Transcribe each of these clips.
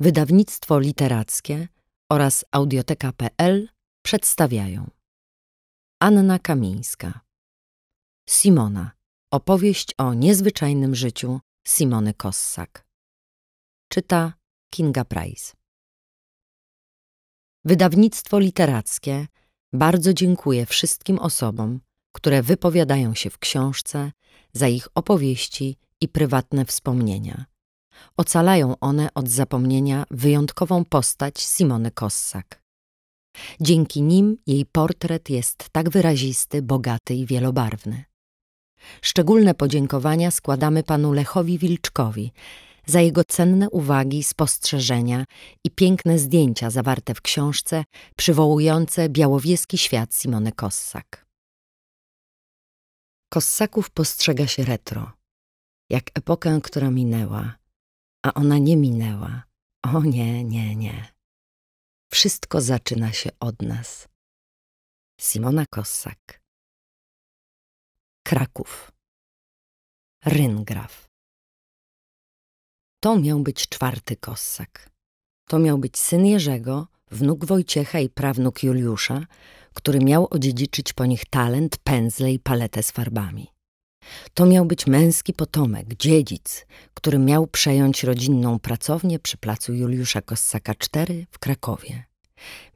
Wydawnictwo Literackie oraz audioteka.pl przedstawiają Anna Kamińska Simona Opowieść o niezwyczajnym życiu Simony Kossak Czyta Kinga Price Wydawnictwo Literackie bardzo dziękuję wszystkim osobom, które wypowiadają się w książce za ich opowieści i prywatne wspomnienia – ocalają one od zapomnienia wyjątkową postać Simony Kossak. Dzięki nim jej portret jest tak wyrazisty, bogaty i wielobarwny. Szczególne podziękowania składamy panu Lechowi Wilczkowi za jego cenne uwagi, spostrzeżenia i piękne zdjęcia zawarte w książce przywołujące białowieski świat Simony Kossak. Kossaków postrzega się retro, jak epokę, która minęła, a ona nie minęła. O nie, nie, nie. Wszystko zaczyna się od nas. Simona Kossak Kraków Ryngraf To miał być czwarty Kossak. To miał być syn Jerzego, wnuk Wojciecha i prawnuk Juliusza, który miał odziedziczyć po nich talent, pędzle i paletę z farbami. To miał być męski potomek, dziedzic, który miał przejąć rodzinną pracownię przy placu Juliusza Kossaka 4 w Krakowie.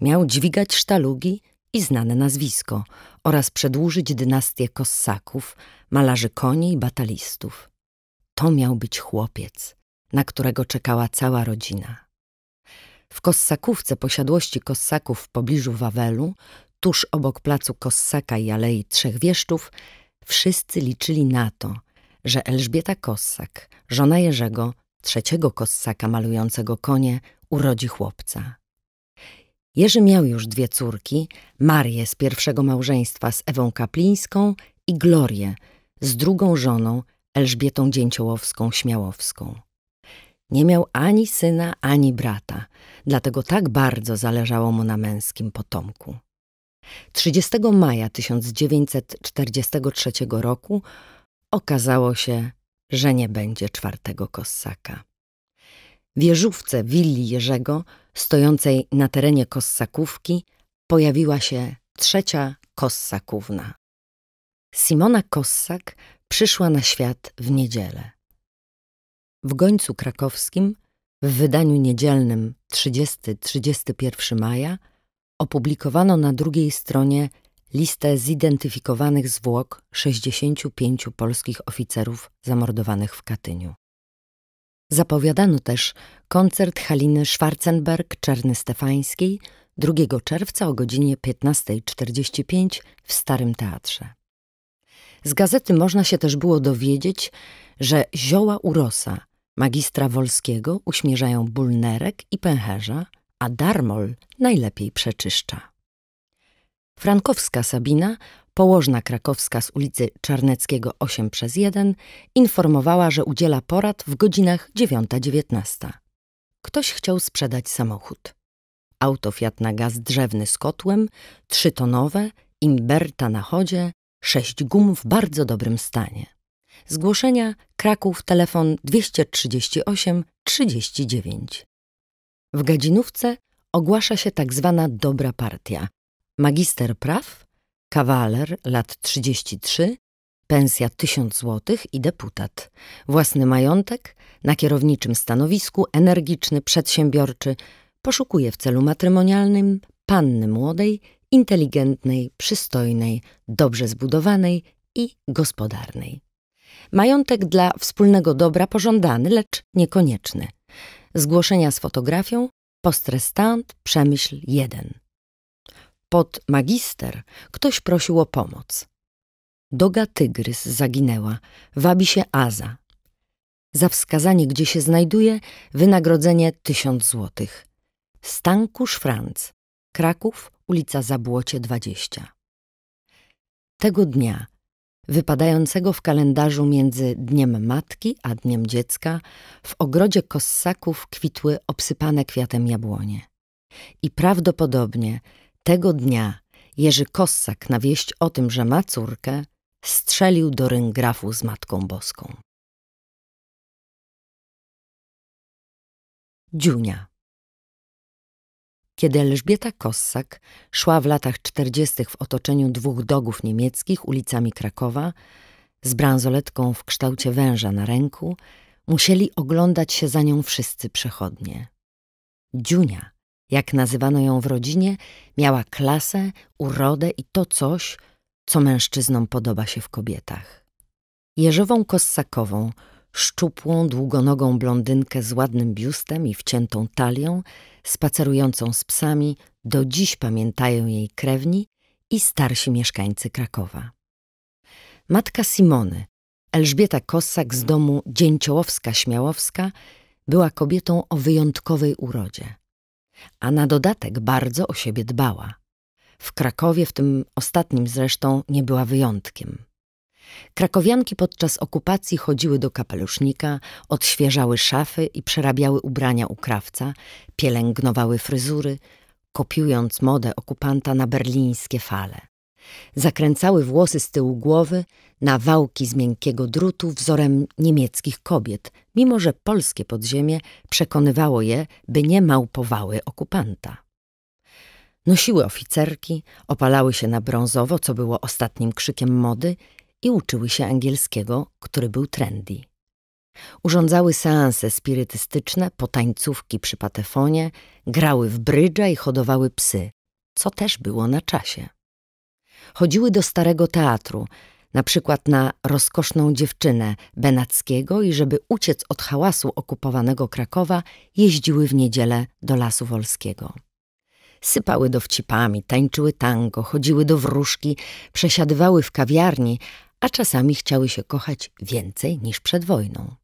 Miał dźwigać sztalugi i znane nazwisko oraz przedłużyć dynastię Kossaków, malarzy koni i batalistów. To miał być chłopiec, na którego czekała cała rodzina. W Kossakówce posiadłości Kossaków w pobliżu Wawelu, tuż obok placu Kossaka i Alei Trzech Wieszczów, Wszyscy liczyli na to, że Elżbieta Kossak, żona Jerzego, trzeciego Kossaka malującego konie, urodzi chłopca. Jerzy miał już dwie córki, Marię z pierwszego małżeństwa z Ewą Kaplińską i Glorię z drugą żoną Elżbietą Dzięciołowską-Śmiałowską. Nie miał ani syna, ani brata, dlatego tak bardzo zależało mu na męskim potomku. 30 maja 1943 roku okazało się, że nie będzie czwartego kossaka. Wieżówce willi Jerzego, stojącej na terenie kossakówki, pojawiła się trzecia kossakówna. Simona Kossak przyszła na świat w niedzielę. W gońcu krakowskim, w wydaniu niedzielnym 30-31 maja – opublikowano na drugiej stronie listę zidentyfikowanych zwłok 65 polskich oficerów zamordowanych w Katyniu. Zapowiadano też koncert Haliny Schwarzenberg Czerny Stefańskiej 2 czerwca o godzinie 15.45 w Starym Teatrze. Z gazety można się też było dowiedzieć, że zioła urosa, magistra Wolskiego, uśmierzają ból nerek i pęcherza – a darmol najlepiej przeczyszcza. Frankowska Sabina, położna krakowska z ulicy Czarneckiego 8 przez 1, informowała, że udziela porad w godzinach 9-19. Ktoś chciał sprzedać samochód. Auto Fiat na gaz drzewny z kotłem, trzytonowe, imberta na chodzie, sześć gum w bardzo dobrym stanie. Zgłoszenia Kraków telefon 238 39. W gadzinówce ogłasza się tak zwana dobra partia. Magister praw, kawaler lat 33, pensja 1000 zł i deputat. Własny majątek, na kierowniczym stanowisku, energiczny, przedsiębiorczy, poszukuje w celu matrymonialnym panny młodej, inteligentnej, przystojnej, dobrze zbudowanej i gospodarnej. Majątek dla wspólnego dobra pożądany, lecz niekonieczny. Zgłoszenia z fotografią, postrestant, przemyśl 1. Pod magister ktoś prosił o pomoc. Doga tygrys zaginęła, wabi się Aza. Za wskazanie, gdzie się znajduje, wynagrodzenie tysiąc złotych. Stankusz Franc, Kraków, ulica Zabłocie 20. Tego dnia wypadającego w kalendarzu między Dniem Matki a Dniem Dziecka, w ogrodzie kossaków kwitły obsypane kwiatem jabłonie. I prawdopodobnie tego dnia Jerzy Kossak na wieść o tym, że ma córkę, strzelił do ryngrafu z Matką Boską. Dziunia kiedy Elżbieta Kossak szła w latach czterdziestych w otoczeniu dwóch dogów niemieckich ulicami Krakowa, z bransoletką w kształcie węża na ręku, musieli oglądać się za nią wszyscy przechodnie. Dziunia, jak nazywano ją w rodzinie, miała klasę, urodę i to coś, co mężczyznom podoba się w kobietach. Jerzową Kossakową – szczupłą, długonogą blondynkę z ładnym biustem i wciętą talią, spacerującą z psami, do dziś pamiętają jej krewni i starsi mieszkańcy Krakowa. Matka Simony, Elżbieta Kossak z domu Dzięciołowska-Śmiałowska, była kobietą o wyjątkowej urodzie, a na dodatek bardzo o siebie dbała. W Krakowie, w tym ostatnim zresztą, nie była wyjątkiem. Krakowianki podczas okupacji chodziły do kapelusznika, odświeżały szafy i przerabiały ubrania u krawca, pielęgnowały fryzury, kopiując modę okupanta na berlińskie fale. Zakręcały włosy z tyłu głowy na wałki z miękkiego drutu wzorem niemieckich kobiet, mimo że polskie podziemie przekonywało je, by nie małpowały okupanta. Nosiły oficerki, opalały się na brązowo, co było ostatnim krzykiem mody i uczyły się angielskiego, który był trendy. Urządzały seanse spirytystyczne, potańcówki przy patefonie, grały w brydża i hodowały psy, co też było na czasie. Chodziły do starego teatru, na przykład na rozkoszną dziewczynę Benackiego i żeby uciec od hałasu okupowanego Krakowa, jeździły w niedzielę do Lasu Wolskiego. Sypały dowcipami, tańczyły tango, chodziły do wróżki, przesiadywały w kawiarni, a czasami chciały się kochać więcej niż przed wojną.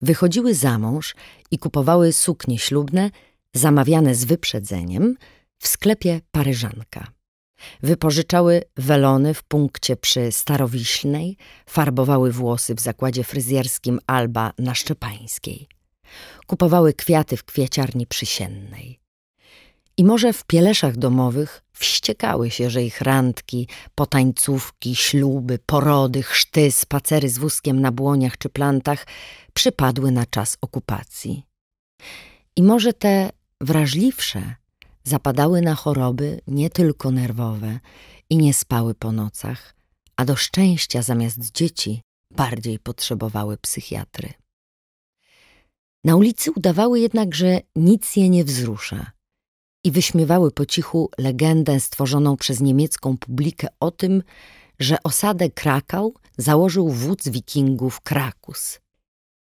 Wychodziły za mąż i kupowały suknie ślubne, zamawiane z wyprzedzeniem, w sklepie Paryżanka. Wypożyczały welony w punkcie przy Starowiśnej, farbowały włosy w zakładzie fryzjerskim Alba na Szczepańskiej. Kupowały kwiaty w kwieciarni przysiennej. I może w pieleszach domowych Wściekały się, że ich randki, potańcówki, śluby, porody, chrzty, spacery z wózkiem na błoniach czy plantach przypadły na czas okupacji. I może te wrażliwsze zapadały na choroby nie tylko nerwowe i nie spały po nocach, a do szczęścia zamiast dzieci bardziej potrzebowały psychiatry. Na ulicy udawały jednak, że nic je nie wzrusza – i wyśmiewały po cichu legendę stworzoną przez niemiecką publikę o tym, że osadę Krakał założył wódz wikingów Krakus.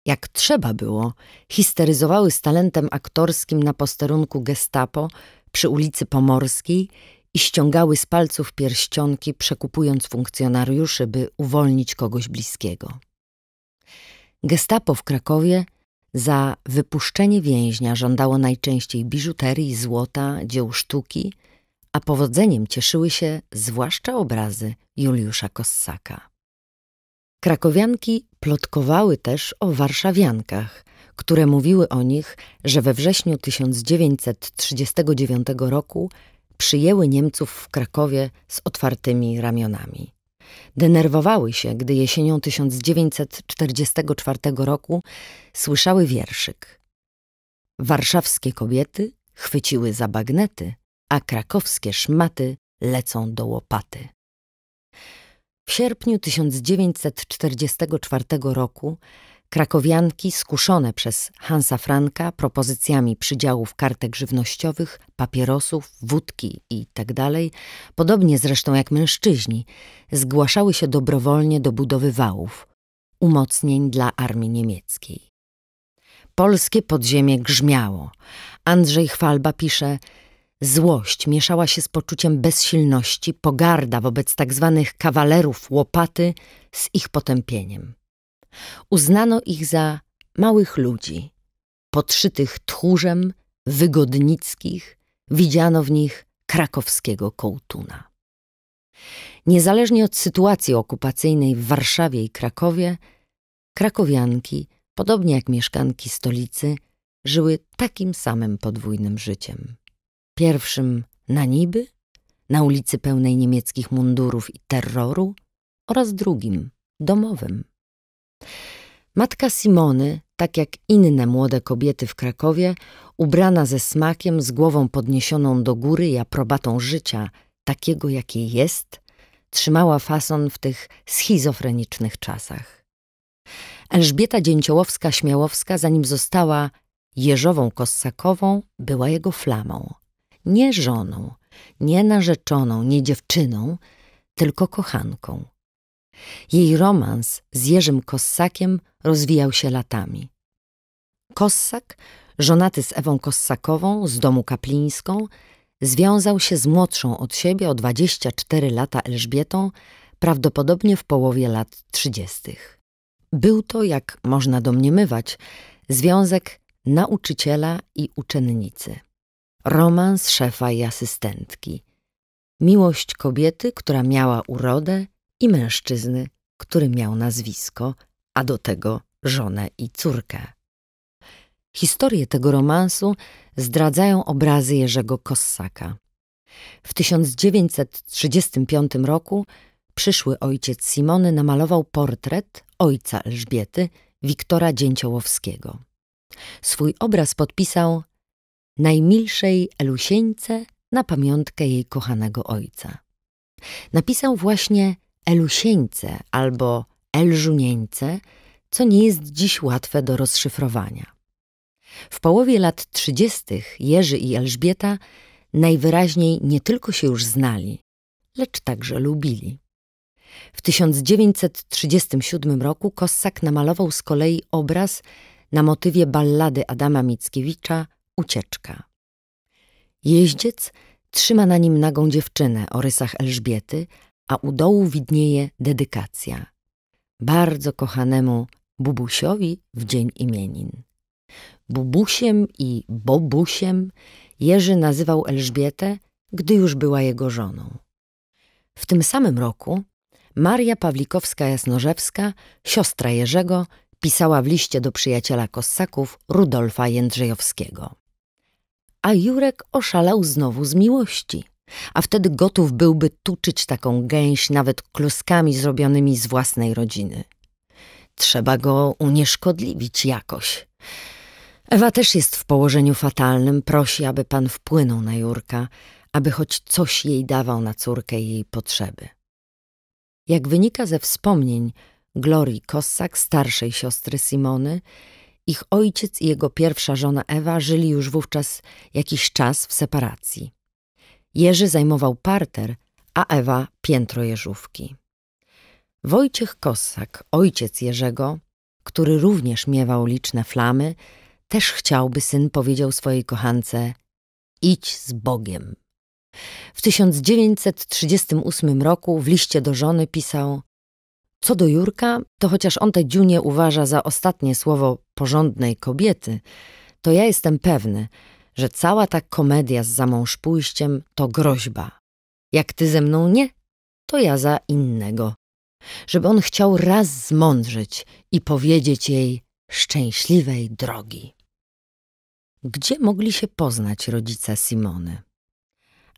Jak trzeba było, histeryzowały z talentem aktorskim na posterunku gestapo przy ulicy Pomorskiej i ściągały z palców pierścionki, przekupując funkcjonariuszy, by uwolnić kogoś bliskiego. Gestapo w Krakowie – za wypuszczenie więźnia żądało najczęściej biżuterii, złota, dzieł sztuki, a powodzeniem cieszyły się zwłaszcza obrazy Juliusza Kossaka. Krakowianki plotkowały też o warszawiankach, które mówiły o nich, że we wrześniu 1939 roku przyjęły Niemców w Krakowie z otwartymi ramionami. Denerwowały się, gdy jesienią 1944 roku słyszały wierszyk. Warszawskie kobiety chwyciły za bagnety, a krakowskie szmaty lecą do łopaty. W sierpniu 1944 roku Krakowianki skuszone przez Hansa Franka propozycjami przydziałów kartek żywnościowych, papierosów, wódki itd., tak podobnie zresztą jak mężczyźni, zgłaszały się dobrowolnie do budowy wałów, umocnień dla armii niemieckiej. Polskie podziemie grzmiało. Andrzej Chwalba pisze – Złość mieszała się z poczuciem bezsilności, pogarda wobec tzw. Tak kawalerów łopaty z ich potępieniem uznano ich za małych ludzi, podszytych tchórzem, wygodnickich, widziano w nich krakowskiego kołtuna. Niezależnie od sytuacji okupacyjnej w Warszawie i Krakowie, krakowianki, podobnie jak mieszkanki stolicy, żyły takim samym podwójnym życiem. Pierwszym na niby, na ulicy pełnej niemieckich mundurów i terroru oraz drugim, domowym. Matka Simony, tak jak inne młode kobiety w Krakowie, ubrana ze smakiem, z głową podniesioną do góry i aprobatą życia, takiego jakie jest, trzymała fason w tych schizofrenicznych czasach. Elżbieta Dzięciołowska-Śmiałowska, zanim została Jeżową Kossakową, była jego flamą. Nie żoną, nie narzeczoną, nie dziewczyną, tylko kochanką – jej romans z Jerzym Kossakiem rozwijał się latami. Kossak, żonaty z Ewą Kossakową z domu Kaplińską, związał się z młodszą od siebie o 24 lata Elżbietą, prawdopodobnie w połowie lat 30. Był to, jak można domniemywać, związek nauczyciela i uczennicy. Romans szefa i asystentki. Miłość kobiety, która miała urodę i mężczyzny, który miał nazwisko, a do tego żonę i córkę. Historie tego romansu zdradzają obrazy Jerzego Kossaka. W 1935 roku przyszły ojciec Simony namalował portret ojca Elżbiety, Wiktora Dzięciołowskiego. Swój obraz podpisał najmilszej Elusieńce na pamiątkę jej kochanego ojca. Napisał właśnie Elusieńce albo Elżunieńce, co nie jest dziś łatwe do rozszyfrowania. W połowie lat 30. Jerzy i Elżbieta najwyraźniej nie tylko się już znali, lecz także lubili. W 1937 roku Kossak namalował z kolei obraz na motywie ballady Adama Mickiewicza Ucieczka. Jeździec trzyma na nim nagą dziewczynę o rysach Elżbiety, a u dołu widnieje dedykacja. Bardzo kochanemu Bubusiowi w dzień imienin. Bubusiem i Bobusiem Jerzy nazywał Elżbietę, gdy już była jego żoną. W tym samym roku Maria Pawlikowska-Jasnorzewska, siostra Jerzego, pisała w liście do przyjaciela Kossaków Rudolfa Jędrzejowskiego. A Jurek oszalał znowu z miłości – a wtedy gotów byłby tuczyć taką gęś nawet kluskami zrobionymi z własnej rodziny. Trzeba go unieszkodliwić jakoś. Ewa też jest w położeniu fatalnym, prosi, aby pan wpłynął na Jurka, aby choć coś jej dawał na córkę jej potrzeby. Jak wynika ze wspomnień Glorii Kossak, starszej siostry Simony, ich ojciec i jego pierwsza żona Ewa żyli już wówczas jakiś czas w separacji. Jerzy zajmował parter, a Ewa piętro jeżówki. Wojciech Kossak, ojciec Jerzego, który również miewał liczne flamy, też chciał, by syn powiedział swojej kochance idź z Bogiem. W 1938 roku w liście do żony pisał co do Jurka, to chociaż on te dziunię uważa za ostatnie słowo porządnej kobiety, to ja jestem pewny, że cała ta komedia z zamąż pójściem to groźba. Jak ty ze mną nie, to ja za innego. Żeby on chciał raz zmądrzyć i powiedzieć jej szczęśliwej drogi. Gdzie mogli się poznać rodzice Simony?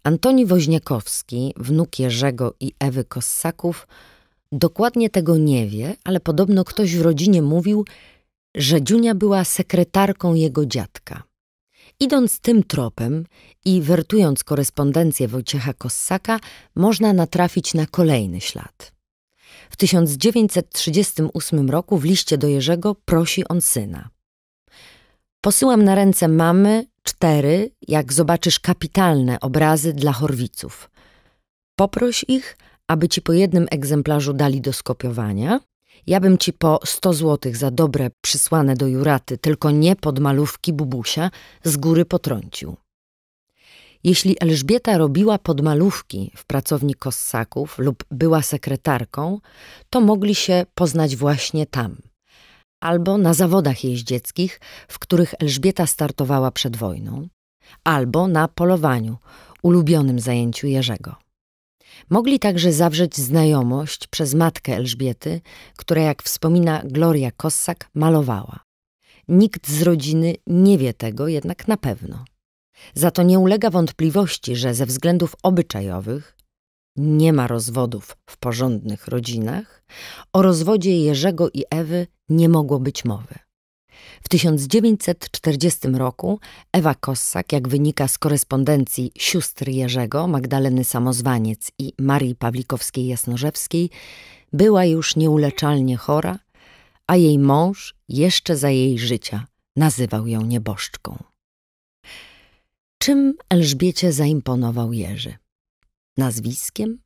Antoni Woźniakowski, wnuk Jerzego i Ewy Kossaków, dokładnie tego nie wie, ale podobno ktoś w rodzinie mówił, że Dziunia była sekretarką jego dziadka. Idąc tym tropem i wertując korespondencję Wojciecha Kossaka, można natrafić na kolejny ślad. W 1938 roku w liście do Jerzego prosi on syna. Posyłam na ręce mamy cztery, jak zobaczysz, kapitalne obrazy dla Chorwiców. Poproś ich, aby ci po jednym egzemplarzu dali do skopiowania, ja bym ci po 100 złotych za dobre przysłane do Juraty, tylko nie pod malówki Bubusia, z góry potrącił. Jeśli Elżbieta robiła podmalówki w pracowni Kossaków lub była sekretarką, to mogli się poznać właśnie tam. Albo na zawodach jeździeckich, w których Elżbieta startowała przed wojną, albo na polowaniu, ulubionym zajęciu Jerzego. Mogli także zawrzeć znajomość przez matkę Elżbiety, która, jak wspomina Gloria Kossak, malowała. Nikt z rodziny nie wie tego jednak na pewno. Za to nie ulega wątpliwości, że ze względów obyczajowych nie ma rozwodów w porządnych rodzinach, o rozwodzie Jerzego i Ewy nie mogło być mowy. W 1940 roku Ewa Kossak, jak wynika z korespondencji sióstr Jerzego, Magdaleny Samozwaniec i Marii Pawlikowskiej-Jasnorzewskiej, była już nieuleczalnie chora, a jej mąż jeszcze za jej życia nazywał ją nieboszczką. Czym Elżbiecie zaimponował Jerzy? Nazwiskiem?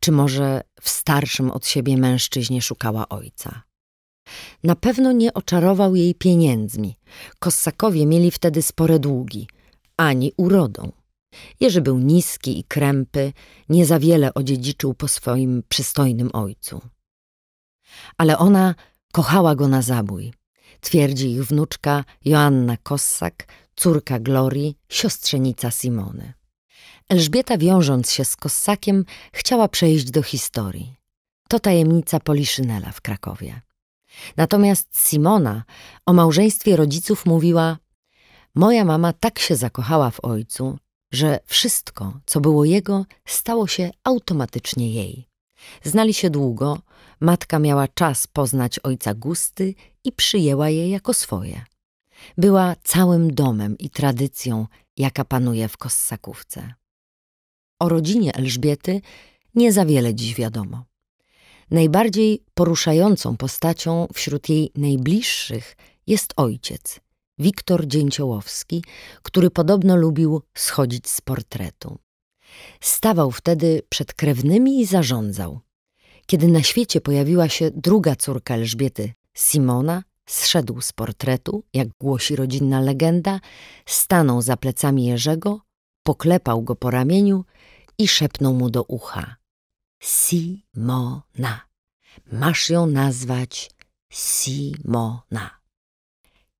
Czy może w starszym od siebie mężczyźnie szukała ojca? Na pewno nie oczarował jej pieniędzmi. Kossakowie mieli wtedy spore długi, ani urodą. Jerzy był niski i krępy, nie za wiele odziedziczył po swoim przystojnym ojcu. Ale ona kochała go na zabój. Twierdzi ich wnuczka Joanna Kossak, córka Glorii, siostrzenica Simony. Elżbieta wiążąc się z Kossakiem chciała przejść do historii. To tajemnica Poliszynela w Krakowie. Natomiast Simona o małżeństwie rodziców mówiła: Moja mama tak się zakochała w ojcu, że wszystko, co było jego, stało się automatycznie jej. Znali się długo, matka miała czas poznać ojca gusty i przyjęła je jako swoje. Była całym domem i tradycją, jaka panuje w Kossakówce. O rodzinie Elżbiety nie za wiele dziś wiadomo. Najbardziej poruszającą postacią wśród jej najbliższych jest ojciec, Wiktor Dzięciołowski, który podobno lubił schodzić z portretu. Stawał wtedy przed krewnymi i zarządzał. Kiedy na świecie pojawiła się druga córka Elżbiety, Simona, zszedł z portretu, jak głosi rodzinna legenda, stanął za plecami Jerzego, poklepał go po ramieniu i szepnął mu do ucha – Simona. Masz ją nazwać Simona.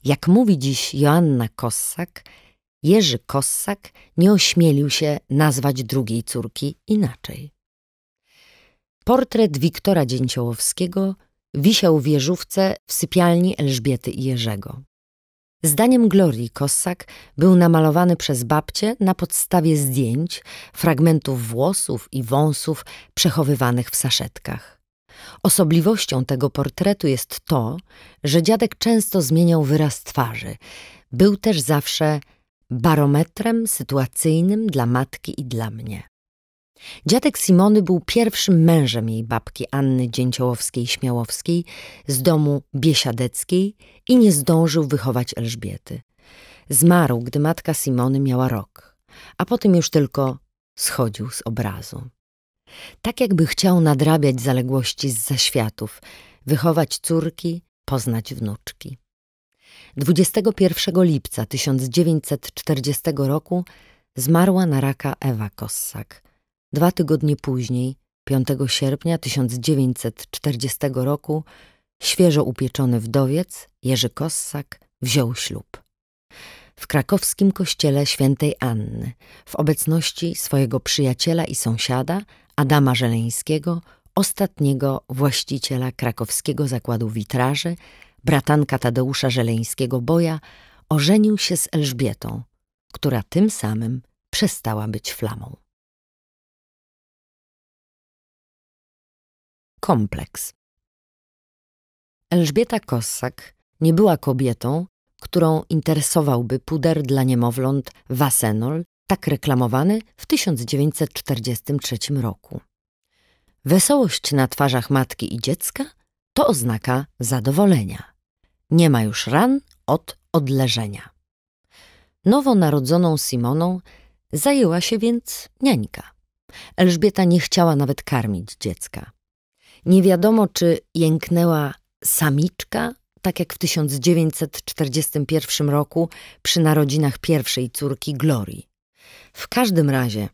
Jak mówi dziś Joanna Kossak, Jerzy Kossak nie ośmielił się nazwać drugiej córki inaczej. Portret Wiktora Dzięciołowskiego wisiał w wieżówce w sypialni Elżbiety i Jerzego. Zdaniem Glorii Kossak był namalowany przez babcię na podstawie zdjęć, fragmentów włosów i wąsów przechowywanych w saszetkach. Osobliwością tego portretu jest to, że dziadek często zmieniał wyraz twarzy. Był też zawsze barometrem sytuacyjnym dla matki i dla mnie. Dziadek Simony był pierwszym mężem jej babki Anny Dzięciołowskiej-Śmiałowskiej z domu biesiadeckiej i nie zdążył wychować Elżbiety. Zmarł, gdy matka Simony miała rok, a potem już tylko schodził z obrazu. Tak jakby chciał nadrabiać zaległości z zaświatów, wychować córki, poznać wnuczki. 21 lipca 1940 roku zmarła na raka Ewa Kossak – Dwa tygodnie później, 5 sierpnia 1940 roku, świeżo upieczony wdowiec Jerzy Kossak wziął ślub. W krakowskim kościele świętej Anny, w obecności swojego przyjaciela i sąsiada Adama Żeleńskiego, ostatniego właściciela krakowskiego zakładu witraży, bratanka Tadeusza Żeleńskiego-Boja, ożenił się z Elżbietą, która tym samym przestała być flamą. kompleks. Elżbieta Kossak nie była kobietą, którą interesowałby puder dla niemowląt Wasenol, tak reklamowany w 1943 roku. Wesołość na twarzach matki i dziecka to oznaka zadowolenia. Nie ma już ran od odleżenia. Nowonarodzoną Simoną zajęła się więc niańka. Elżbieta nie chciała nawet karmić dziecka. Nie wiadomo, czy jęknęła samiczka, tak jak w 1941 roku przy narodzinach pierwszej córki Glory. W każdym razie,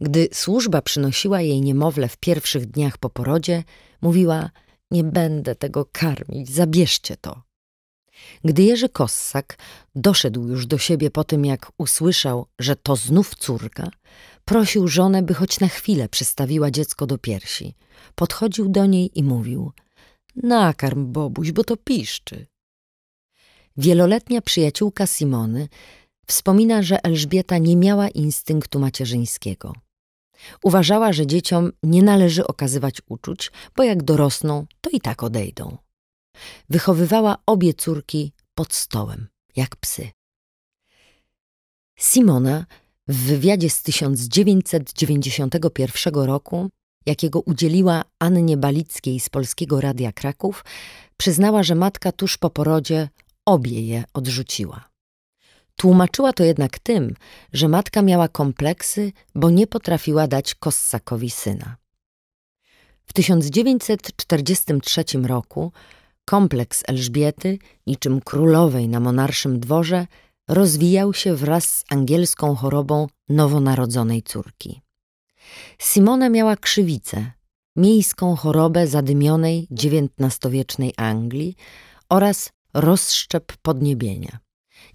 gdy służba przynosiła jej niemowlę w pierwszych dniach po porodzie, mówiła: Nie będę tego karmić, zabierzcie to. Gdy Jerzy Kossak doszedł już do siebie po tym, jak usłyszał, że to znów córka, Prosił żonę, by choć na chwilę przystawiła dziecko do piersi. Podchodził do niej i mówił – nakarm Bobuś, bo to piszczy. Wieloletnia przyjaciółka Simony wspomina, że Elżbieta nie miała instynktu macierzyńskiego. Uważała, że dzieciom nie należy okazywać uczuć, bo jak dorosną, to i tak odejdą. Wychowywała obie córki pod stołem, jak psy. Simona w wywiadzie z 1991 roku, jakiego udzieliła Annie Balickiej z Polskiego Radia Kraków, przyznała, że matka tuż po porodzie obie je odrzuciła. Tłumaczyła to jednak tym, że matka miała kompleksy, bo nie potrafiła dać Kossakowi syna. W 1943 roku kompleks Elżbiety, niczym królowej na monarszym dworze, rozwijał się wraz z angielską chorobą nowonarodzonej córki. Simona miała krzywicę, miejską chorobę zadymionej XIX-wiecznej Anglii oraz rozszczep podniebienia.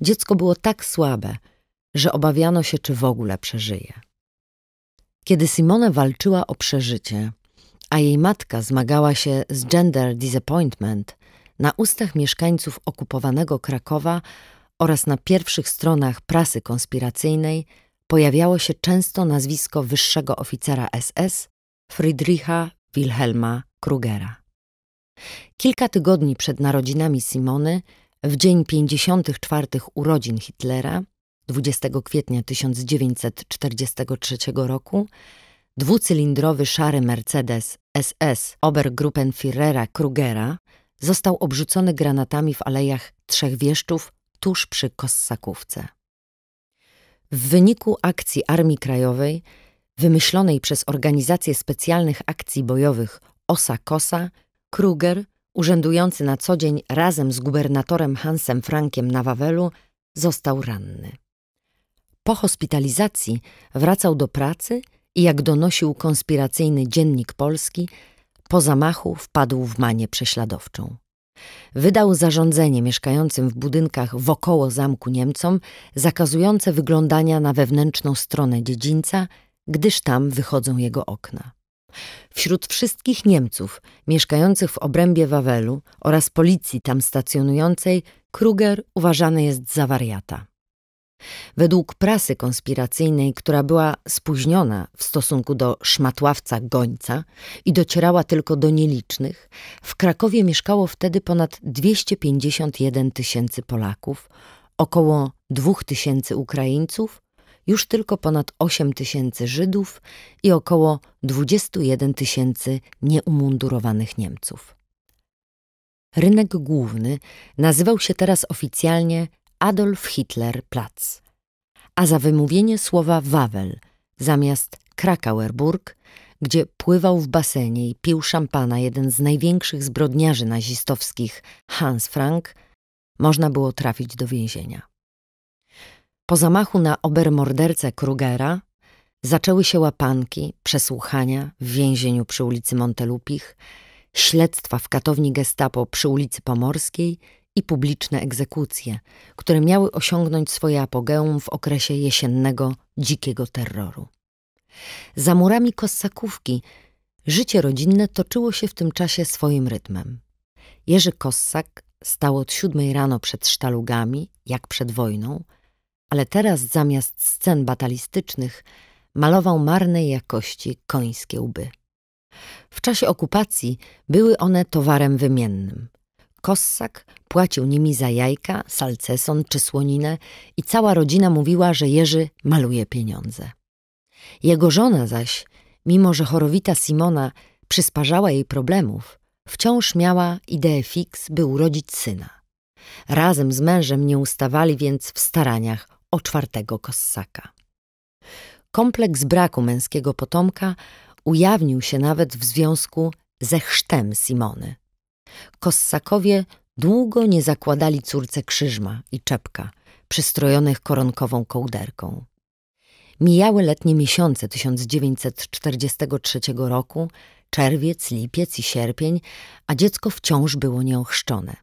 Dziecko było tak słabe, że obawiano się, czy w ogóle przeżyje. Kiedy Simone walczyła o przeżycie, a jej matka zmagała się z gender disappointment, na ustach mieszkańców okupowanego Krakowa oraz na pierwszych stronach prasy konspiracyjnej pojawiało się często nazwisko wyższego oficera SS Friedricha Wilhelma Krugera. Kilka tygodni przed narodzinami Simony, w dzień 54. urodzin Hitlera, 20 kwietnia 1943 roku, dwucylindrowy szary Mercedes SS Obergruppenführera Krugera został obrzucony granatami w alejach Trzech Wieszczów tuż przy Kossakówce. W wyniku akcji Armii Krajowej, wymyślonej przez Organizację Specjalnych Akcji Bojowych OSA-KOSA, Kruger, urzędujący na co dzień razem z gubernatorem Hansem Frankiem na Wawelu, został ranny. Po hospitalizacji wracał do pracy i jak donosił konspiracyjny dziennik polski, po zamachu wpadł w manię prześladowczą. Wydał zarządzenie mieszkającym w budynkach wokoło zamku Niemcom zakazujące wyglądania na wewnętrzną stronę dziedzińca, gdyż tam wychodzą jego okna. Wśród wszystkich Niemców mieszkających w obrębie Wawelu oraz policji tam stacjonującej Kruger uważany jest za wariata. Według prasy konspiracyjnej, która była spóźniona w stosunku do szmatławca Gońca i docierała tylko do nielicznych, w Krakowie mieszkało wtedy ponad 251 tysięcy Polaków, około 2 tysięcy Ukraińców, już tylko ponad 8 tysięcy Żydów i około 21 tysięcy nieumundurowanych Niemców. Rynek główny nazywał się teraz oficjalnie Adolf Hitler Platz, a za wymówienie słowa Wawel zamiast Krakauerburg, gdzie pływał w basenie i pił szampana jeden z największych zbrodniarzy nazistowskich, Hans Frank, można było trafić do więzienia. Po zamachu na obermordercę Krugera zaczęły się łapanki, przesłuchania w więzieniu przy ulicy Montelupich, śledztwa w katowni gestapo przy ulicy Pomorskiej i publiczne egzekucje, które miały osiągnąć swoje apogeum w okresie jesiennego dzikiego terroru. Za murami Kossakówki życie rodzinne toczyło się w tym czasie swoim rytmem. Jerzy Kossak stał od siódmej rano przed sztalugami, jak przed wojną, ale teraz zamiast scen batalistycznych malował marnej jakości końskie łby. W czasie okupacji były one towarem wymiennym – Kossak płacił nimi za jajka, salceson czy słoninę i cała rodzina mówiła, że Jerzy maluje pieniądze. Jego żona zaś, mimo że chorowita Simona przysparzała jej problemów, wciąż miała ideę fix, by urodzić syna. Razem z mężem nie ustawali więc w staraniach o czwartego Kossaka. Kompleks braku męskiego potomka ujawnił się nawet w związku ze chrztem Simony. Kossakowie długo nie zakładali córce krzyżma i czepka, przystrojonych koronkową kołderką. Mijały letnie miesiące 1943 roku, czerwiec, lipiec i sierpień, a dziecko wciąż było nieochrzczone.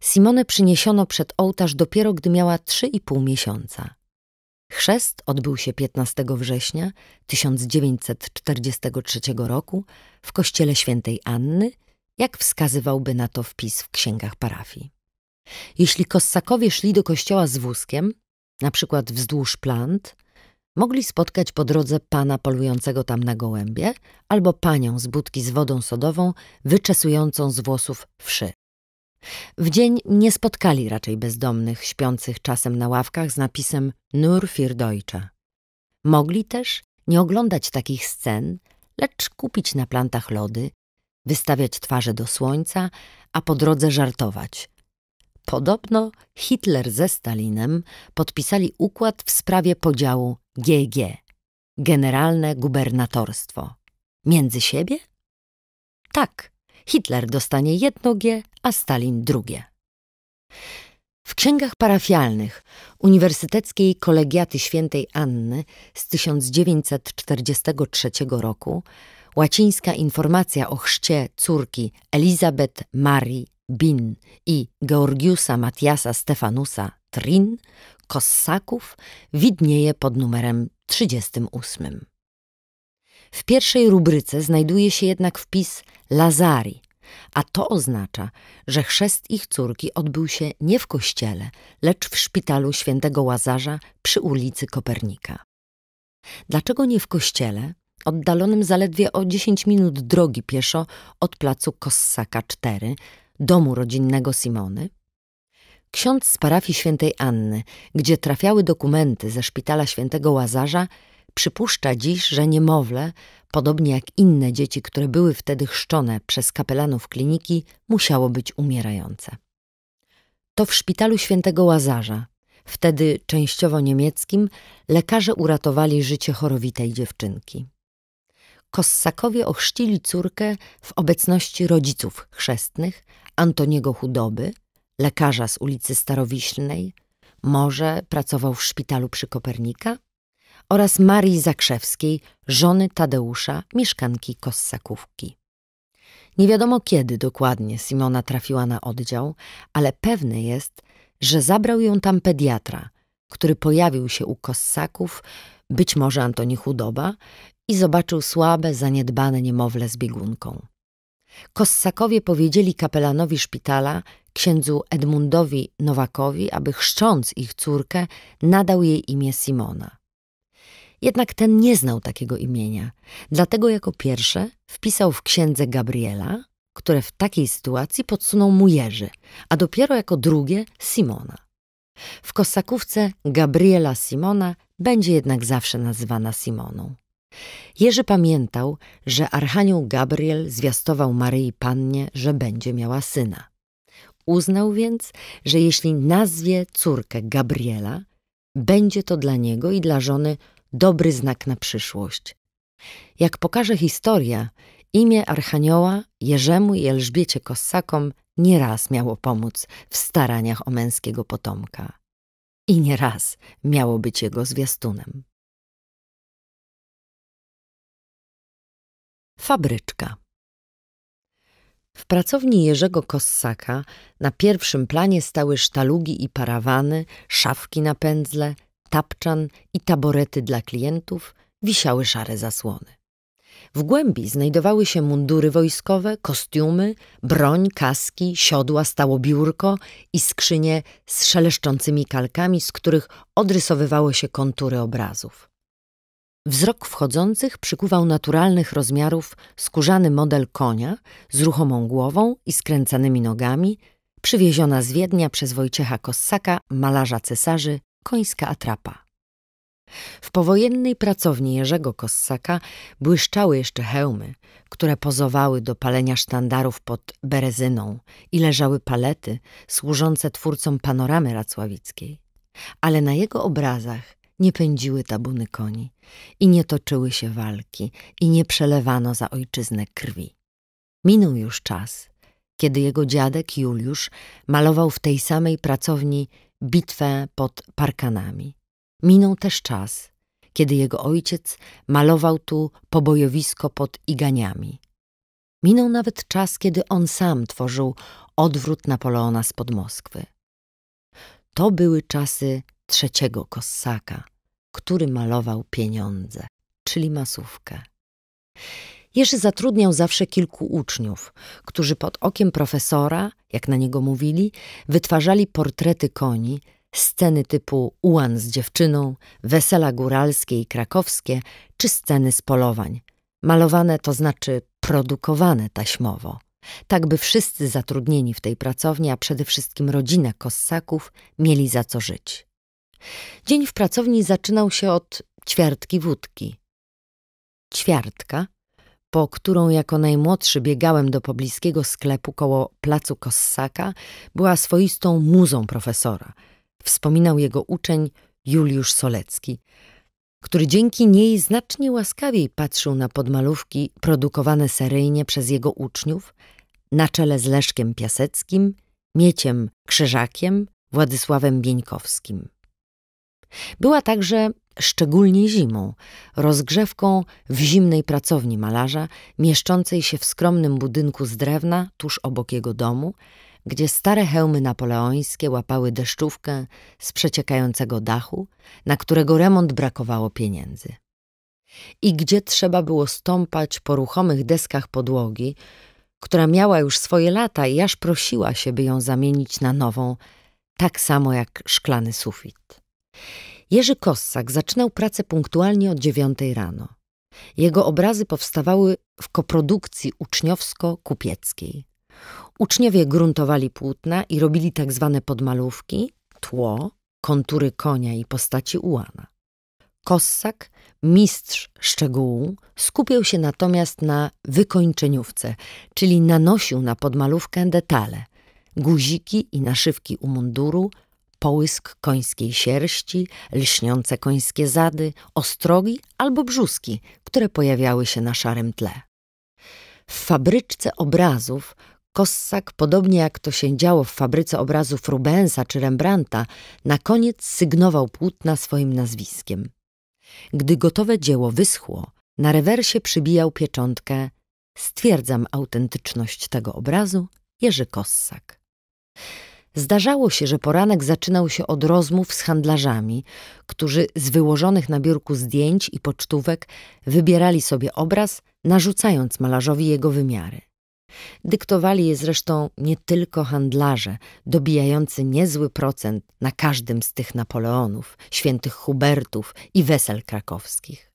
Simone przyniesiono przed ołtarz dopiero gdy miała 3,5 miesiąca. Chrzest odbył się 15 września 1943 roku w kościele świętej Anny jak wskazywałby na to wpis w księgach parafii. Jeśli kossakowie szli do kościoła z wózkiem, na przykład wzdłuż plant, mogli spotkać po drodze pana polującego tam na gołębie albo panią z budki z wodą sodową wyczesującą z włosów wszy. W dzień nie spotkali raczej bezdomnych, śpiących czasem na ławkach z napisem Nur für Deutsche. Mogli też nie oglądać takich scen, lecz kupić na plantach lody wystawiać twarze do słońca, a po drodze żartować. Podobno Hitler ze Stalinem podpisali układ w sprawie podziału GG Generalne Gubernatorstwo. Między siebie? Tak, Hitler dostanie jedno G, a Stalin drugie. W księgach parafialnych Uniwersyteckiej Kolegiaty Świętej Anny z 1943 roku łacińska informacja o chrzcie córki Elizabeth Marii Bin i Georgiusa Matiasa Stefanusa Trin Kossaków widnieje pod numerem 38. W pierwszej rubryce znajduje się jednak wpis Lazari, a to oznacza, że chrzest ich córki odbył się nie w kościele, lecz w szpitalu świętego Łazarza przy ulicy Kopernika. Dlaczego nie w kościele? oddalonym zaledwie o 10 minut drogi pieszo od placu Kossaka 4, domu rodzinnego Simony. Ksiądz z parafii świętej Anny, gdzie trafiały dokumenty ze szpitala świętego Łazarza, przypuszcza dziś, że niemowlę, podobnie jak inne dzieci, które były wtedy chrzczone przez kapelanów kliniki, musiało być umierające. To w szpitalu świętego Łazarza, wtedy częściowo niemieckim, lekarze uratowali życie chorowitej dziewczynki. Kossakowie ochrzcili córkę w obecności rodziców chrzestnych, Antoniego Chudoby, lekarza z ulicy Starowiśnej, może pracował w szpitalu przy Kopernika, oraz Marii Zakrzewskiej, żony Tadeusza, mieszkanki Kossakówki. Nie wiadomo kiedy dokładnie Simona trafiła na oddział, ale pewne jest, że zabrał ją tam pediatra, który pojawił się u Kossaków, być może Antoni Chudoba, i zobaczył słabe, zaniedbane niemowlę z biegunką. Kossakowie powiedzieli kapelanowi szpitala, księdzu Edmundowi Nowakowi, aby chrzcząc ich córkę, nadał jej imię Simona. Jednak ten nie znał takiego imienia, dlatego jako pierwsze wpisał w księdze Gabriela, które w takiej sytuacji podsunął mu Jerzy, a dopiero jako drugie Simona. W Kosakówce Gabriela Simona będzie jednak zawsze nazywana Simoną. Jerzy pamiętał, że Archanioł Gabriel zwiastował Maryi Pannie, że będzie miała syna. Uznał więc, że jeśli nazwie córkę Gabriela, będzie to dla niego i dla żony dobry znak na przyszłość. Jak pokaże historia, imię Archanioła Jerzemu i Elżbiecie Kossakom nieraz miało pomóc w staraniach o męskiego potomka. I nieraz miało być jego zwiastunem. Fabryczka. W pracowni Jerzego Kossaka na pierwszym planie stały sztalugi i parawany, szafki na pędzle, tapczan i taborety dla klientów, wisiały szare zasłony. W głębi znajdowały się mundury wojskowe, kostiumy, broń, kaski, siodła, stało biurko i skrzynie z szeleszczącymi kalkami, z których odrysowywały się kontury obrazów. Wzrok wchodzących przykuwał naturalnych rozmiarów skórzany model konia z ruchomą głową i skręcanymi nogami, przywieziona z Wiednia przez Wojciecha Kossaka, malarza cesarzy, końska atrapa. W powojennej pracowni Jerzego Kossaka błyszczały jeszcze hełmy, które pozowały do palenia sztandarów pod berezyną i leżały palety służące twórcom panoramy racławickiej. Ale na jego obrazach nie pędziły tabuny koni i nie toczyły się walki i nie przelewano za ojczyznę krwi. Minął już czas, kiedy jego dziadek Juliusz malował w tej samej pracowni bitwę pod parkanami. Minął też czas, kiedy jego ojciec malował tu pobojowisko pod iganiami. Minął nawet czas, kiedy on sam tworzył odwrót Napoleona spod Moskwy. To były czasy trzeciego kossaka, który malował pieniądze, czyli masówkę. Jerzy zatrudniał zawsze kilku uczniów, którzy pod okiem profesora, jak na niego mówili, wytwarzali portrety koni, sceny typu ułan z dziewczyną, wesela góralskie i krakowskie, czy sceny z polowań. Malowane to znaczy produkowane taśmowo. Tak by wszyscy zatrudnieni w tej pracowni, a przede wszystkim rodzina kossaków, mieli za co żyć. Dzień w pracowni zaczynał się od ćwiartki wódki. Ćwiartka, po którą jako najmłodszy biegałem do pobliskiego sklepu koło placu Kossaka, była swoistą muzą profesora. Wspominał jego uczeń Juliusz Solecki, który dzięki niej znacznie łaskawiej patrzył na podmalówki produkowane seryjnie przez jego uczniów, na czele z Leszkiem Piaseckim, Mieciem Krzyżakiem, Władysławem Bieńkowskim. Była także szczególnie zimą, rozgrzewką w zimnej pracowni malarza, mieszczącej się w skromnym budynku z drewna tuż obok jego domu, gdzie stare hełmy napoleońskie łapały deszczówkę z przeciekającego dachu, na którego remont brakowało pieniędzy. I gdzie trzeba było stąpać po ruchomych deskach podłogi, która miała już swoje lata i aż prosiła się, by ją zamienić na nową, tak samo jak szklany sufit. Jerzy Kossak zaczynał pracę punktualnie od dziewiątej rano. Jego obrazy powstawały w koprodukcji uczniowsko-kupieckiej. Uczniowie gruntowali płótna i robili tak zwane podmalówki, tło, kontury konia i postaci ułana. Kossak, mistrz szczegółu, skupiał się natomiast na wykończeniówce, czyli nanosił na podmalówkę detale, guziki i naszywki u munduru, połysk końskiej sierści, lśniące końskie zady, ostrogi albo brzuski, które pojawiały się na szarym tle. W fabryczce obrazów Kossak, podobnie jak to się działo w fabryce obrazów Rubensa czy Rembrandta, na koniec sygnował płótna swoim nazwiskiem. Gdy gotowe dzieło wyschło, na rewersie przybijał pieczątkę Stwierdzam autentyczność tego obrazu, Jerzy Kossak. Zdarzało się, że poranek zaczynał się od rozmów z handlarzami, którzy z wyłożonych na biurku zdjęć i pocztówek wybierali sobie obraz, narzucając malarzowi jego wymiary. Dyktowali je zresztą nie tylko handlarze, dobijający niezły procent na każdym z tych Napoleonów, świętych Hubertów i wesel krakowskich.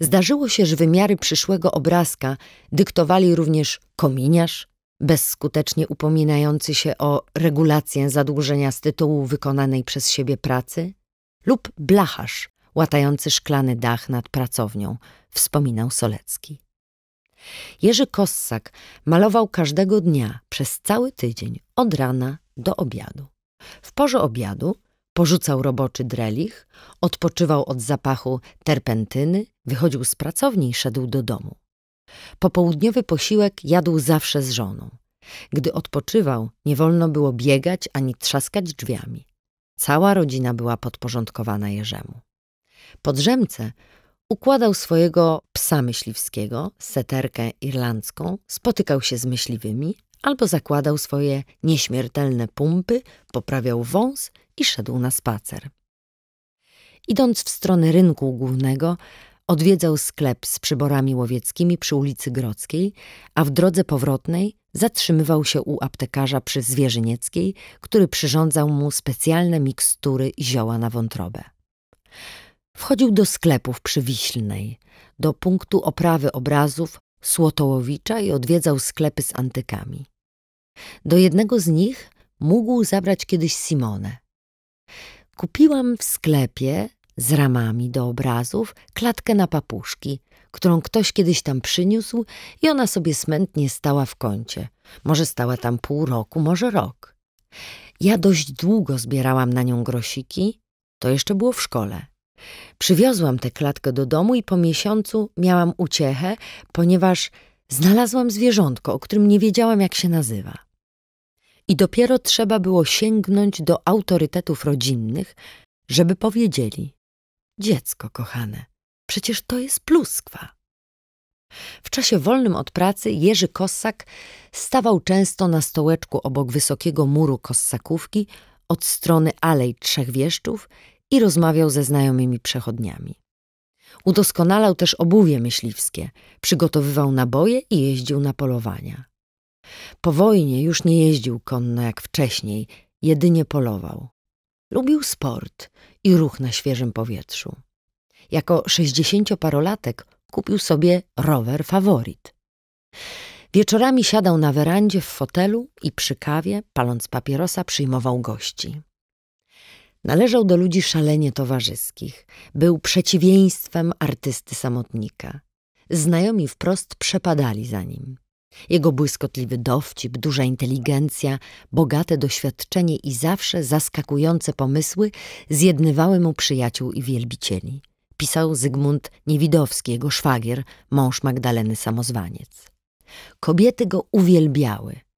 Zdarzyło się, że wymiary przyszłego obrazka dyktowali również kominiarz, bezskutecznie upominający się o regulację zadłużenia z tytułu wykonanej przez siebie pracy, lub blacharz łatający szklany dach nad pracownią, wspominał Solecki. Jerzy Kossak malował każdego dnia przez cały tydzień od rana do obiadu. W porze obiadu porzucał roboczy drelich, odpoczywał od zapachu terpentyny, wychodził z pracowni i szedł do domu. Popołudniowy posiłek jadł zawsze z żoną. Gdy odpoczywał, nie wolno było biegać ani trzaskać drzwiami. Cała rodzina była podporządkowana Jerzemu. Po drzemce układał swojego psa myśliwskiego, seterkę irlandzką, spotykał się z myśliwymi albo zakładał swoje nieśmiertelne pumpy, poprawiał wąs i szedł na spacer. Idąc w stronę rynku głównego, Odwiedzał sklep z przyborami łowieckimi przy ulicy Grodzkiej, a w drodze powrotnej zatrzymywał się u aptekarza przy Zwierzynieckiej, który przyrządzał mu specjalne mikstury zioła na wątrobę. Wchodził do sklepów przy Wiślnej, do punktu oprawy obrazów Słotołowicza i odwiedzał sklepy z antykami. Do jednego z nich mógł zabrać kiedyś Simonę. Kupiłam w sklepie z ramami do obrazów, klatkę na papuszki, którą ktoś kiedyś tam przyniósł i ona sobie smętnie stała w kącie. Może stała tam pół roku, może rok. Ja dość długo zbierałam na nią grosiki, to jeszcze było w szkole. Przywiozłam tę klatkę do domu i po miesiącu miałam uciechę, ponieważ znalazłam zwierzątko, o którym nie wiedziałam jak się nazywa. I dopiero trzeba było sięgnąć do autorytetów rodzinnych, żeby powiedzieli: Dziecko kochane, przecież to jest pluskwa. W czasie wolnym od pracy Jerzy Kossak stawał często na stołeczku obok wysokiego muru Kossakówki od strony Alej Trzech Wieszczów i rozmawiał ze znajomymi przechodniami. Udoskonalał też obuwie myśliwskie, przygotowywał naboje i jeździł na polowania. Po wojnie już nie jeździł konno jak wcześniej, jedynie polował. Lubił sport i ruch na świeżym powietrzu. Jako sześćdziesięcioparolatek kupił sobie rower faworyt. Wieczorami siadał na werandzie w fotelu i przy kawie, paląc papierosa, przyjmował gości. Należał do ludzi szalenie towarzyskich. Był przeciwieństwem artysty samotnika. Znajomi wprost przepadali za nim. Jego błyskotliwy dowcip, duża inteligencja, bogate doświadczenie i zawsze zaskakujące pomysły zjednywały mu przyjaciół i wielbicieli. Pisał Zygmunt Niewidowski, jego szwagier, mąż Magdaleny Samozwaniec. Kobiety go uwielbiały –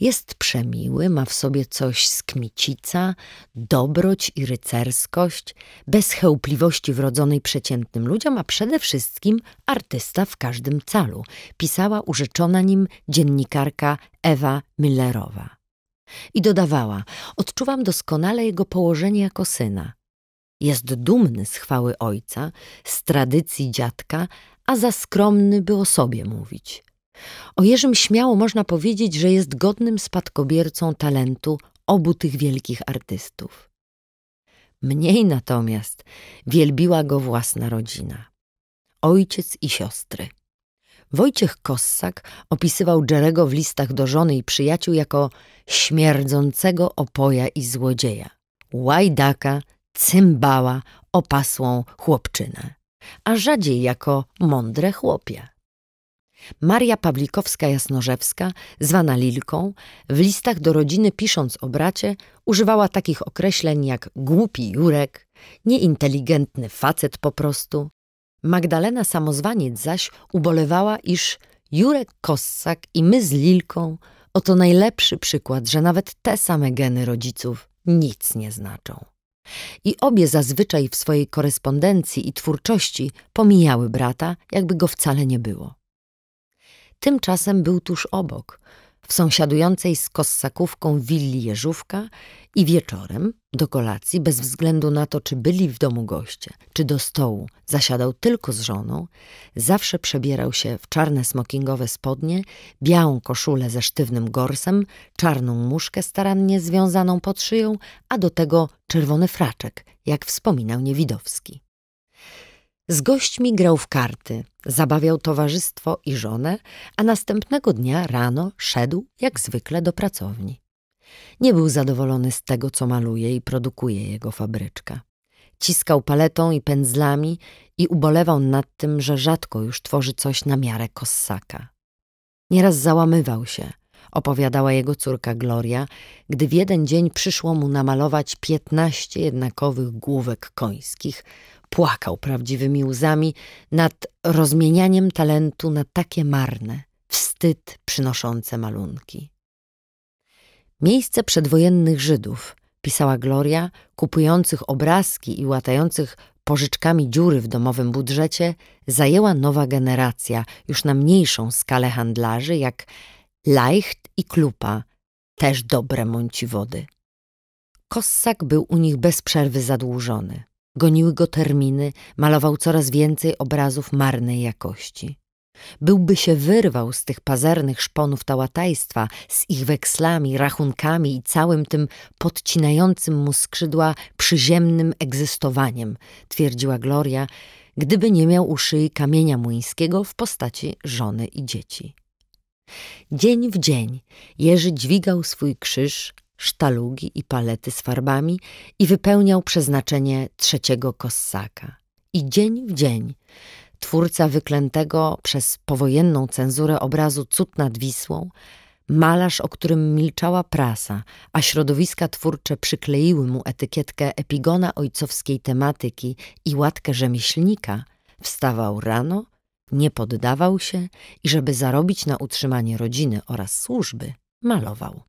jest przemiły, ma w sobie coś z kmicica, dobroć i rycerskość, bez chełpliwości wrodzonej przeciętnym ludziom, a przede wszystkim artysta w każdym calu, pisała urzeczona nim dziennikarka Ewa Millerowa. I dodawała, odczuwam doskonale jego położenie jako syna. Jest dumny z chwały ojca, z tradycji dziadka, a za skromny, by o sobie mówić. O Jerzym śmiało można powiedzieć, że jest godnym spadkobiercą talentu obu tych wielkich artystów. Mniej natomiast wielbiła go własna rodzina, ojciec i siostry. Wojciech Kossak opisywał Jerego w listach do żony i przyjaciół jako śmierdzącego opoja i złodzieja, łajdaka, cymbała, opasłą chłopczynę, a rzadziej jako mądre chłopia. Maria Pawlikowska-Jasnorzewska, zwana Lilką, w listach do rodziny pisząc o bracie, używała takich określeń jak głupi Jurek, nieinteligentny facet po prostu. Magdalena Samozwaniec zaś ubolewała, iż Jurek Kossak i my z Lilką oto najlepszy przykład, że nawet te same geny rodziców nic nie znaczą. I obie zazwyczaj w swojej korespondencji i twórczości pomijały brata, jakby go wcale nie było tymczasem był tuż obok, w sąsiadującej z kossakówką willi Jeżówka i wieczorem, do kolacji, bez względu na to, czy byli w domu goście, czy do stołu, zasiadał tylko z żoną, zawsze przebierał się w czarne smokingowe spodnie, białą koszulę ze sztywnym gorsem, czarną muszkę starannie związaną pod szyją, a do tego czerwony fraczek, jak wspominał Niewidowski. Z gośćmi grał w karty, zabawiał towarzystwo i żonę, a następnego dnia rano szedł jak zwykle do pracowni. Nie był zadowolony z tego, co maluje i produkuje jego fabryczka. Ciskał paletą i pędzlami i ubolewał nad tym, że rzadko już tworzy coś na miarę kossaka. Nieraz załamywał się, opowiadała jego córka Gloria, gdy w jeden dzień przyszło mu namalować piętnaście jednakowych główek końskich – płakał prawdziwymi łzami nad rozmienianiem talentu na takie marne, wstyd przynoszące malunki. Miejsce przedwojennych Żydów, pisała Gloria, kupujących obrazki i łatających pożyczkami dziury w domowym budżecie, zajęła nowa generacja, już na mniejszą skalę handlarzy, jak Leicht i Klupa, też dobre mąci wody. Kossak był u nich bez przerwy zadłużony. Goniły go terminy, malował coraz więcej obrazów marnej jakości. Byłby się wyrwał z tych pazernych szponów tałatajstwa, z ich wekslami, rachunkami i całym tym podcinającym mu skrzydła przyziemnym egzystowaniem, twierdziła Gloria, gdyby nie miał u szyi kamienia młyńskiego w postaci żony i dzieci. Dzień w dzień Jerzy dźwigał swój krzyż, sztalugi i palety z farbami i wypełniał przeznaczenie trzeciego kossaka. I dzień w dzień twórca wyklętego przez powojenną cenzurę obrazu Cud nad Wisłą, malarz, o którym milczała prasa, a środowiska twórcze przykleiły mu etykietkę epigona ojcowskiej tematyki i łatkę rzemieślnika, wstawał rano, nie poddawał się i żeby zarobić na utrzymanie rodziny oraz służby, malował.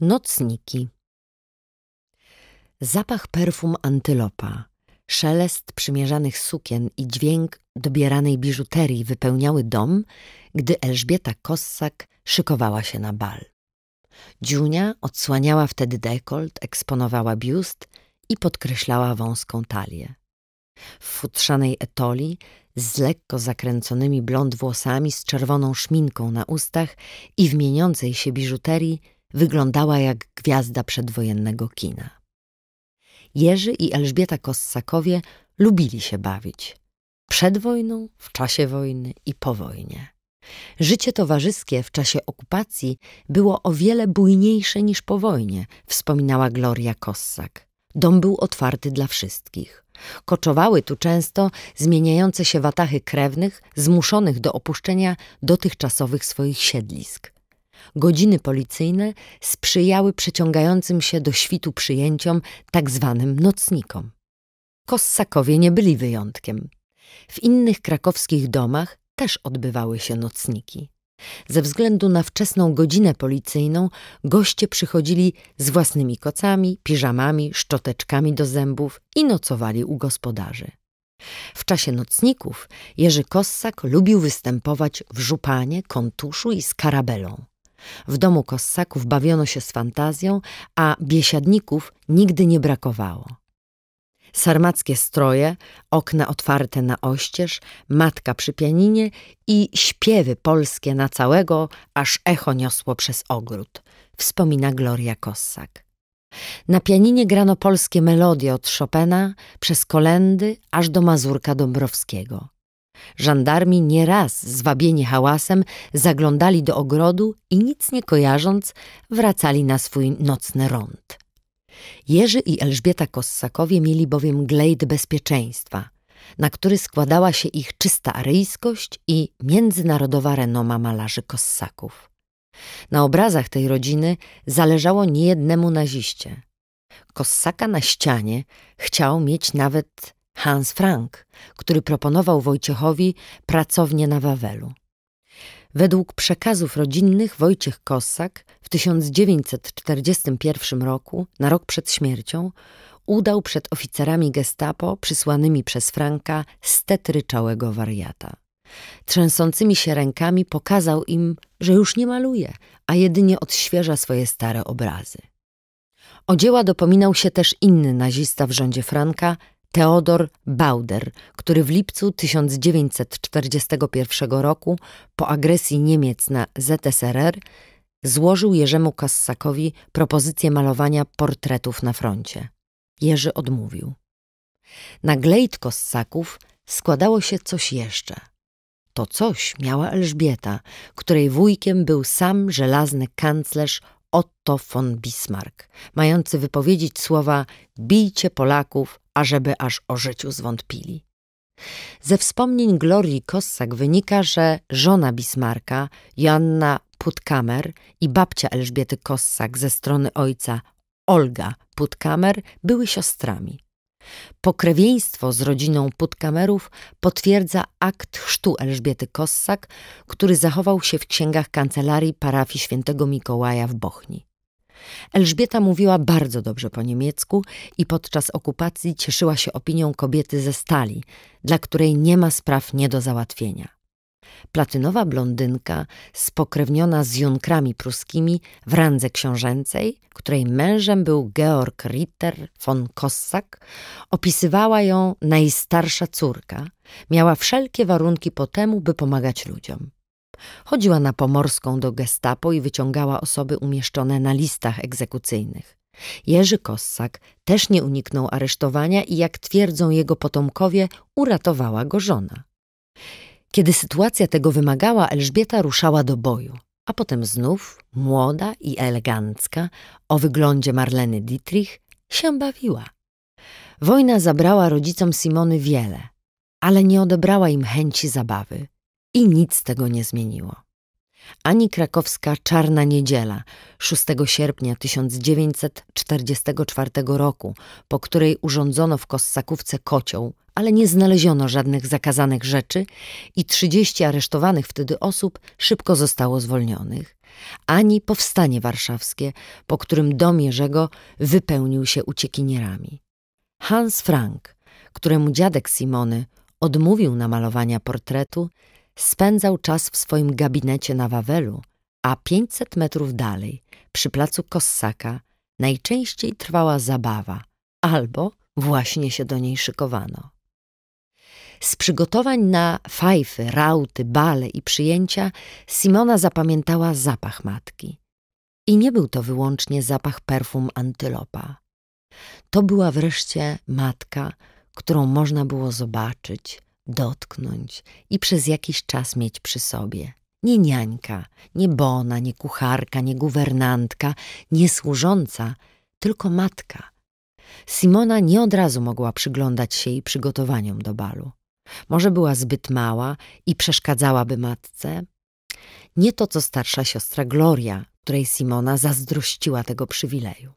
Nocniki. Zapach perfum antylopa, szelest przymierzanych sukien i dźwięk dobieranej biżuterii wypełniały dom, gdy Elżbieta Kossak szykowała się na bal. Dziunia odsłaniała wtedy dekolt, eksponowała biust i podkreślała wąską talię. W futrzanej etoli, z lekko zakręconymi blond włosami, z czerwoną szminką na ustach i w mieniącej się biżuterii, wyglądała jak gwiazda przedwojennego kina. Jerzy i Elżbieta Kossakowie lubili się bawić. Przed wojną, w czasie wojny i po wojnie. Życie towarzyskie w czasie okupacji było o wiele bujniejsze niż po wojnie, wspominała Gloria Kossak. Dom był otwarty dla wszystkich. Koczowały tu często zmieniające się watachy krewnych, zmuszonych do opuszczenia dotychczasowych swoich siedlisk. Godziny policyjne sprzyjały przeciągającym się do świtu przyjęciom, tak zwanym nocnikom. Kossakowie nie byli wyjątkiem. W innych krakowskich domach też odbywały się nocniki. Ze względu na wczesną godzinę policyjną goście przychodzili z własnymi kocami, piżamami, szczoteczkami do zębów i nocowali u gospodarzy. W czasie nocników Jerzy Kossak lubił występować w żupanie, kontuszu i skarabelą. W domu kossaków bawiono się z fantazją, a biesiadników nigdy nie brakowało. Sarmackie stroje, okna otwarte na oścież, matka przy pianinie i śpiewy polskie na całego, aż echo niosło przez ogród, wspomina Gloria Kossak. Na pianinie grano polskie melodie od Chopina przez kolendy aż do Mazurka Dąbrowskiego. Żandarmi nieraz, zwabieni hałasem, zaglądali do ogrodu i nic nie kojarząc, wracali na swój nocny rond. Jerzy i Elżbieta Kossakowie mieli bowiem glejt bezpieczeństwa, na który składała się ich czysta aryjskość i międzynarodowa renoma malarzy Kossaków. Na obrazach tej rodziny zależało niejednemu naziście. Kossaka na ścianie chciał mieć nawet Hans Frank, który proponował Wojciechowi pracownię na Wawelu. Według przekazów rodzinnych Wojciech Kossak w 1941 roku, na rok przed śmiercią, udał przed oficerami gestapo przysłanymi przez Franka stetryczałego wariata. Trzęsącymi się rękami pokazał im, że już nie maluje, a jedynie odświeża swoje stare obrazy. O dzieła dopominał się też inny nazista w rządzie Franka, Teodor Bauder, który w lipcu 1941 roku po agresji Niemiec na ZSRR złożył Jerzemu Kassakowi propozycję malowania portretów na froncie. Jerzy odmówił. Na glejt Kossaków składało się coś jeszcze. To coś miała Elżbieta, której wujkiem był sam żelazny kanclerz Otto von Bismarck, mający wypowiedzieć słowa bijcie Polaków, ażeby aż o życiu zwątpili. Ze wspomnień Glorii Kossak wynika, że żona Bismarka, Joanna Putkamer i babcia Elżbiety Kossak ze strony ojca, Olga Putkamer, były siostrami. Pokrewieństwo z rodziną Putkamerów potwierdza akt chrztu Elżbiety Kossak, który zachował się w księgach kancelarii parafii świętego Mikołaja w Bochni. Elżbieta mówiła bardzo dobrze po niemiecku i podczas okupacji cieszyła się opinią kobiety ze stali, dla której nie ma spraw nie do załatwienia platynowa blondynka spokrewniona z junkrami pruskimi w randze książęcej, której mężem był Georg Ritter von Kossak, opisywała ją najstarsza córka, miała wszelkie warunki po temu, by pomagać ludziom. Chodziła na Pomorską do gestapo i wyciągała osoby umieszczone na listach egzekucyjnych. Jerzy Kossak też nie uniknął aresztowania i jak twierdzą jego potomkowie, uratowała go żona. Kiedy sytuacja tego wymagała, Elżbieta ruszała do boju, a potem znów, młoda i elegancka, o wyglądzie Marleny Dietrich, się bawiła. Wojna zabrała rodzicom Simony wiele, ale nie odebrała im chęci zabawy i nic tego nie zmieniło. Ani krakowska Czarna Niedziela 6 sierpnia 1944 roku, po której urządzono w Kossakówce kocioł, ale nie znaleziono żadnych zakazanych rzeczy i 30 aresztowanych wtedy osób szybko zostało zwolnionych. Ani powstanie warszawskie, po którym dom Jerzego wypełnił się uciekinierami. Hans Frank, któremu dziadek Simony odmówił namalowania portretu, spędzał czas w swoim gabinecie na Wawelu, a 500 metrów dalej, przy placu Kossaka, najczęściej trwała zabawa albo właśnie się do niej szykowano. Z przygotowań na fajfy, rauty, bale i przyjęcia Simona zapamiętała zapach matki. I nie był to wyłącznie zapach perfum antylopa. To była wreszcie matka, którą można było zobaczyć, dotknąć i przez jakiś czas mieć przy sobie. Nie niańka, nie bona, nie kucharka, nie guwernantka, nie służąca, tylko matka. Simona nie od razu mogła przyglądać się jej przygotowaniom do balu. Może była zbyt mała i przeszkadzałaby matce? Nie to, co starsza siostra Gloria, której Simona zazdrościła tego przywileju.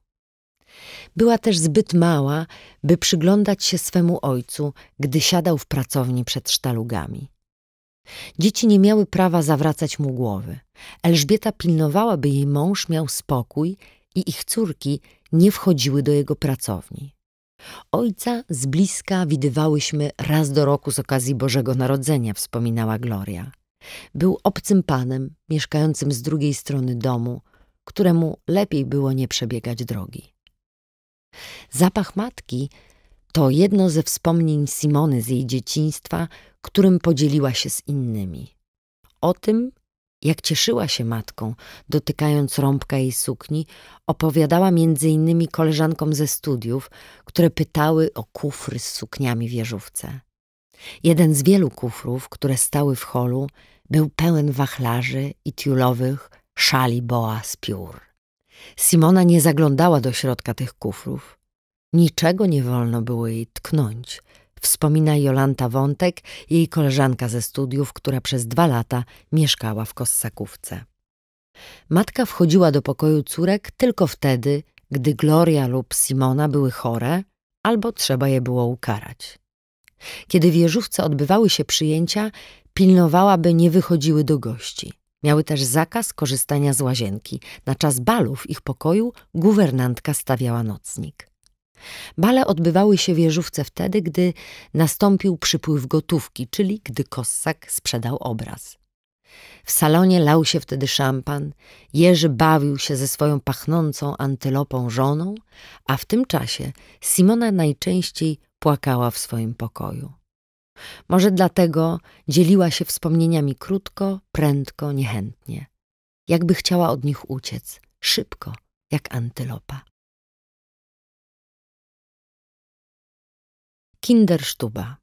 Była też zbyt mała, by przyglądać się swemu ojcu, gdy siadał w pracowni przed sztalugami. Dzieci nie miały prawa zawracać mu głowy. Elżbieta pilnowała, by jej mąż miał spokój i ich córki nie wchodziły do jego pracowni. Ojca z bliska widywałyśmy raz do roku z okazji Bożego Narodzenia, wspominała Gloria. Był obcym panem, mieszkającym z drugiej strony domu, któremu lepiej było nie przebiegać drogi. Zapach matki to jedno ze wspomnień Simony z jej dzieciństwa, którym podzieliła się z innymi. O tym, jak cieszyła się matką, dotykając rąbka jej sukni, opowiadała między innymi koleżankom ze studiów, które pytały o kufry z sukniami wieżówce. Jeden z wielu kufrów, które stały w holu, był pełen wachlarzy i tiulowych szali boa z piór. Simona nie zaglądała do środka tych kufrów. Niczego nie wolno było jej tknąć, Wspomina Jolanta Wątek, jej koleżanka ze studiów, która przez dwa lata mieszkała w Kossakówce. Matka wchodziła do pokoju córek tylko wtedy, gdy Gloria lub Simona były chore albo trzeba je było ukarać. Kiedy w jeżówce odbywały się przyjęcia, pilnowała, by nie wychodziły do gości. Miały też zakaz korzystania z łazienki. Na czas balów ich pokoju guwernantka stawiała nocnik. Bale odbywały się w Jeżówce wtedy, gdy nastąpił przypływ gotówki, czyli gdy Kossak sprzedał obraz. W salonie lał się wtedy szampan, Jerzy bawił się ze swoją pachnącą antylopą żoną, a w tym czasie Simona najczęściej płakała w swoim pokoju. Może dlatego dzieliła się wspomnieniami krótko, prędko, niechętnie. Jakby chciała od nich uciec, szybko, jak antylopa. Kindersztuba.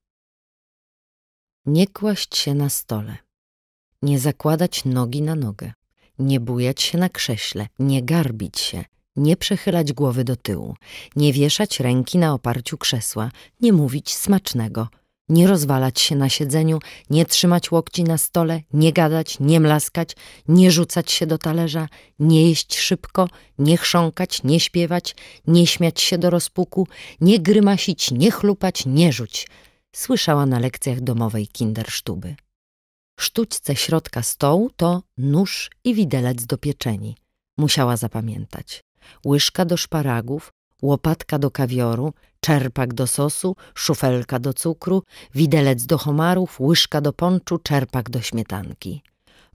Nie kłaść się na stole. Nie zakładać nogi na nogę. Nie bujać się na krześle. Nie garbić się. Nie przechylać głowy do tyłu. Nie wieszać ręki na oparciu krzesła. Nie mówić smacznego – nie rozwalać się na siedzeniu, nie trzymać łokci na stole, nie gadać, nie mlaskać, nie rzucać się do talerza, nie jeść szybko, nie chrząkać, nie śpiewać, nie śmiać się do rozpuku, nie grymasić, nie chlupać, nie rzuć. Słyszała na lekcjach domowej kindersztuby. Sztućce środka stołu to nóż i widelec do pieczeni. Musiała zapamiętać. Łyżka do szparagów, łopatka do kawioru, czerpak do sosu, szufelka do cukru, widelec do homarów, łyżka do ponczu, czerpak do śmietanki.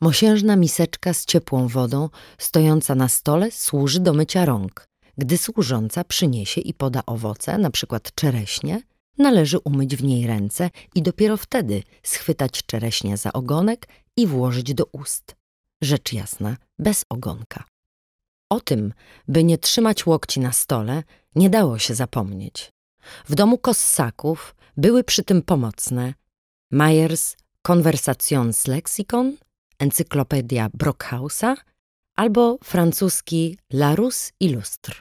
Mosiężna miseczka z ciepłą wodą, stojąca na stole, służy do mycia rąk. Gdy służąca przyniesie i poda owoce, na przykład czereśnie, należy umyć w niej ręce i dopiero wtedy schwytać czereśnie za ogonek i włożyć do ust. Rzecz jasna, bez ogonka. O tym, by nie trzymać łokci na stole, nie dało się zapomnieć. W domu kossaków były przy tym pomocne Myers Conversations Lexicon, Encyklopedia Brockhausa albo francuski Larus Illustre.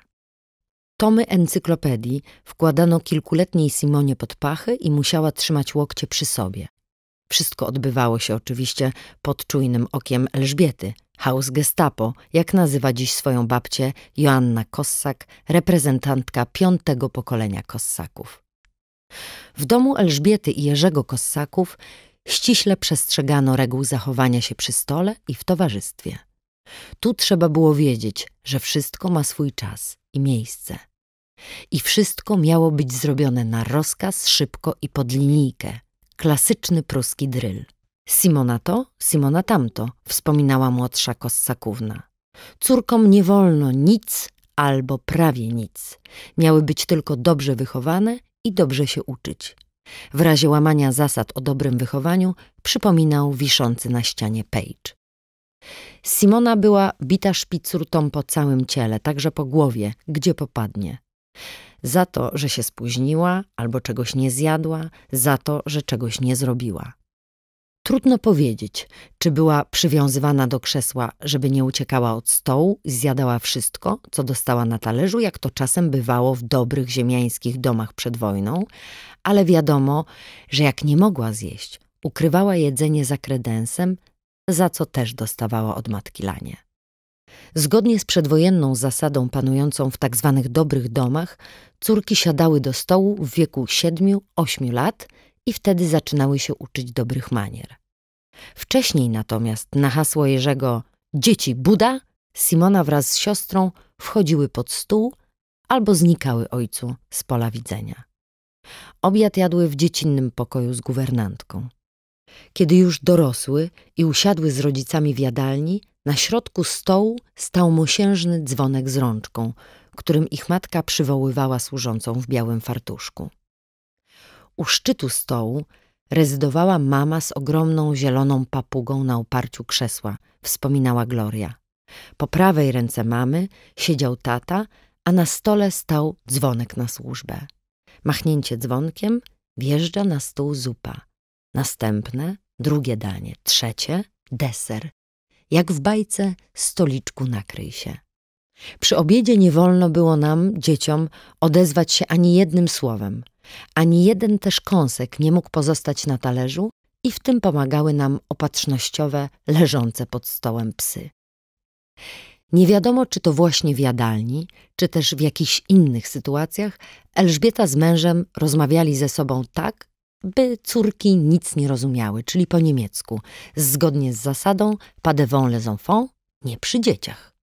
Tomy encyklopedii wkładano kilkuletniej Simonie pod pachy i musiała trzymać łokcie przy sobie. Wszystko odbywało się oczywiście pod czujnym okiem Elżbiety – Haus Gestapo, jak nazywa dziś swoją babcię Joanna Kossak, reprezentantka piątego pokolenia Kossaków. W domu Elżbiety i Jerzego Kossaków ściśle przestrzegano reguł zachowania się przy stole i w towarzystwie. Tu trzeba było wiedzieć, że wszystko ma swój czas i miejsce. I wszystko miało być zrobione na rozkaz, szybko i pod linijkę. Klasyczny pruski dryl. Simona to, Simona tamto, wspominała młodsza Kossakówna. Córkom nie wolno nic albo prawie nic. Miały być tylko dobrze wychowane i dobrze się uczyć. W razie łamania zasad o dobrym wychowaniu przypominał wiszący na ścianie Page. Simona była bita szpicurtą po całym ciele, także po głowie, gdzie popadnie. Za to, że się spóźniła albo czegoś nie zjadła, za to, że czegoś nie zrobiła. Trudno powiedzieć, czy była przywiązywana do krzesła, żeby nie uciekała od stołu, zjadała wszystko, co dostała na talerzu, jak to czasem bywało w dobrych ziemiańskich domach przed wojną, ale wiadomo, że jak nie mogła zjeść, ukrywała jedzenie za kredensem, za co też dostawała od matki lanie. Zgodnie z przedwojenną zasadą panującą w tak zwanych dobrych domach, córki siadały do stołu w wieku 7-8 lat i wtedy zaczynały się uczyć dobrych manier. Wcześniej natomiast na hasło Jerzego Dzieci Buda Simona wraz z siostrą wchodziły pod stół albo znikały ojcu z pola widzenia. Obiad jadły w dziecinnym pokoju z guwernantką. Kiedy już dorosły i usiadły z rodzicami w jadalni, na środku stołu stał mosiężny dzwonek z rączką, którym ich matka przywoływała służącą w białym fartuszku. U szczytu stołu Rezydowała mama z ogromną zieloną papugą na oparciu krzesła, wspominała Gloria. Po prawej ręce mamy siedział tata, a na stole stał dzwonek na służbę. Machnięcie dzwonkiem wjeżdża na stół zupa. Następne, drugie danie, trzecie, deser. Jak w bajce, stoliczku nakryj się. Przy obiedzie nie wolno było nam, dzieciom, odezwać się ani jednym słowem. Ani jeden też kąsek nie mógł pozostać na talerzu i w tym pomagały nam opatrznościowe, leżące pod stołem psy. Nie wiadomo, czy to właśnie w jadalni, czy też w jakichś innych sytuacjach Elżbieta z mężem rozmawiali ze sobą tak, by córki nic nie rozumiały, czyli po niemiecku, zgodnie z zasadą padewą les enfants, nie przy dzieciach.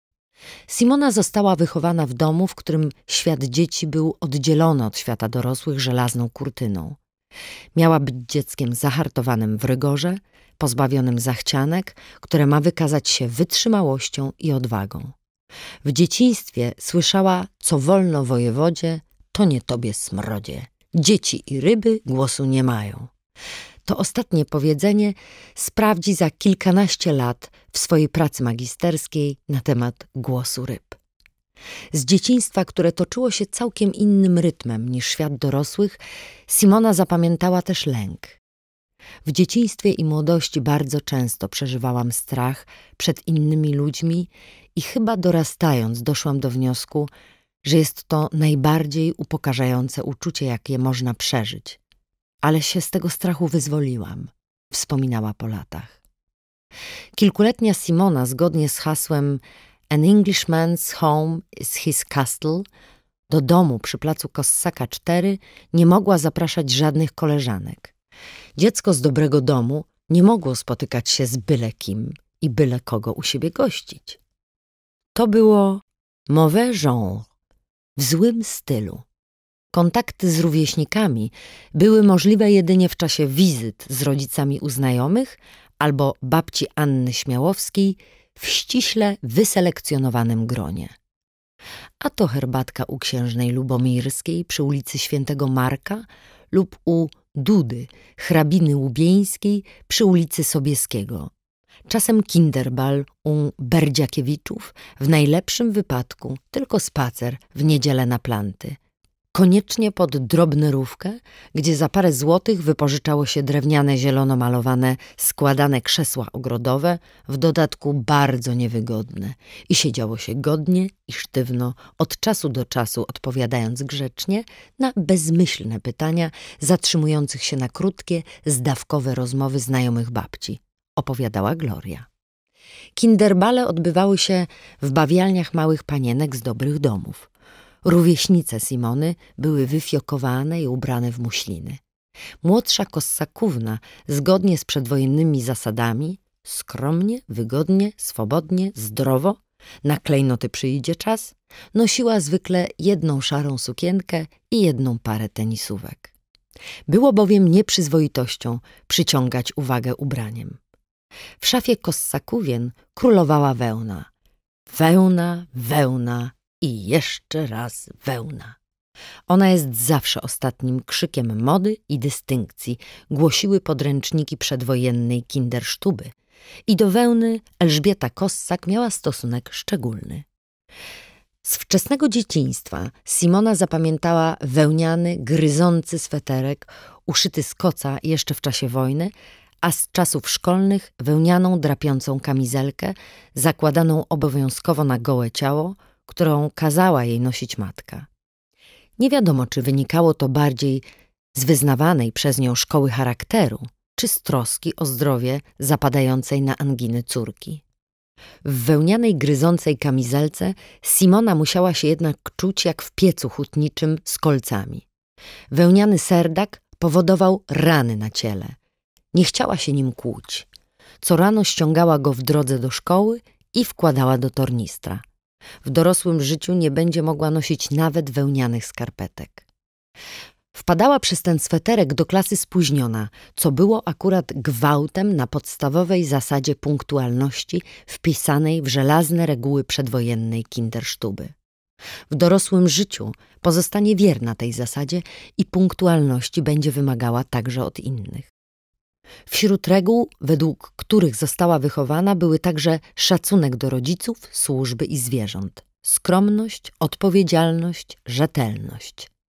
Simona została wychowana w domu, w którym świat dzieci był oddzielony od świata dorosłych żelazną kurtyną. Miała być dzieckiem zahartowanym w rygorze, pozbawionym zachcianek, które ma wykazać się wytrzymałością i odwagą. W dzieciństwie słyszała, co wolno wojewodzie, to nie tobie smrodzie. Dzieci i ryby głosu nie mają. To ostatnie powiedzenie sprawdzi za kilkanaście lat w swojej pracy magisterskiej na temat głosu ryb. Z dzieciństwa, które toczyło się całkiem innym rytmem niż świat dorosłych, Simona zapamiętała też lęk. W dzieciństwie i młodości bardzo często przeżywałam strach przed innymi ludźmi i chyba dorastając doszłam do wniosku, że jest to najbardziej upokarzające uczucie, jakie można przeżyć ale się z tego strachu wyzwoliłam, wspominała po latach. Kilkuletnia Simona, zgodnie z hasłem An Englishman's home is his castle, do domu przy placu Kossaka 4 nie mogła zapraszać żadnych koleżanek. Dziecko z dobrego domu nie mogło spotykać się z byle kim i byle kogo u siebie gościć. To było mauvais genre, w złym stylu. Kontakty z rówieśnikami były możliwe jedynie w czasie wizyt z rodzicami uznajomych albo babci Anny Śmiałowskiej w ściśle wyselekcjonowanym gronie. A to herbatka u księżnej Lubomirskiej przy ulicy Świętego Marka lub u Dudy, hrabiny Łubieńskiej przy ulicy Sobieskiego. Czasem kinderbal u Berdziakiewiczów, w najlepszym wypadku tylko spacer w niedzielę na planty – koniecznie pod rówkę, gdzie za parę złotych wypożyczało się drewniane zielono malowane składane krzesła ogrodowe, w dodatku bardzo niewygodne i siedziało się godnie i sztywno, od czasu do czasu odpowiadając grzecznie na bezmyślne pytania zatrzymujących się na krótkie, zdawkowe rozmowy znajomych babci, opowiadała Gloria. Kinderbale odbywały się w bawialniach małych panienek z dobrych domów. Rówieśnice Simony były wyfiokowane i ubrane w muśliny. Młodsza Kossakówna, zgodnie z przedwojennymi zasadami, skromnie, wygodnie, swobodnie, zdrowo, na klejnoty przyjdzie czas, nosiła zwykle jedną szarą sukienkę i jedną parę tenisówek. Było bowiem nieprzyzwoitością przyciągać uwagę ubraniem. W szafie kossakówien królowała wełna. Wełna, wełna, i jeszcze raz wełna. Ona jest zawsze ostatnim krzykiem mody i dystynkcji, głosiły podręczniki przedwojennej kindersztuby. I do wełny Elżbieta Kossak miała stosunek szczególny. Z wczesnego dzieciństwa Simona zapamiętała wełniany, gryzący sweterek, uszyty z koca jeszcze w czasie wojny, a z czasów szkolnych wełnianą drapiącą kamizelkę, zakładaną obowiązkowo na gołe ciało, którą kazała jej nosić matka. Nie wiadomo, czy wynikało to bardziej z wyznawanej przez nią szkoły charakteru, czy z troski o zdrowie zapadającej na anginy córki. W wełnianej gryzącej kamizelce Simona musiała się jednak czuć jak w piecu hutniczym z kolcami. Wełniany serdak powodował rany na ciele. Nie chciała się nim kłuć. Co rano ściągała go w drodze do szkoły i wkładała do tornistra w dorosłym życiu nie będzie mogła nosić nawet wełnianych skarpetek. Wpadała przez ten sweterek do klasy spóźniona, co było akurat gwałtem na podstawowej zasadzie punktualności wpisanej w żelazne reguły przedwojennej kindersztuby. W dorosłym życiu pozostanie wierna tej zasadzie i punktualności będzie wymagała także od innych. Wśród reguł, według których została wychowana, były także szacunek do rodziców, służby i zwierząt, skromność, odpowiedzialność, rzetelność.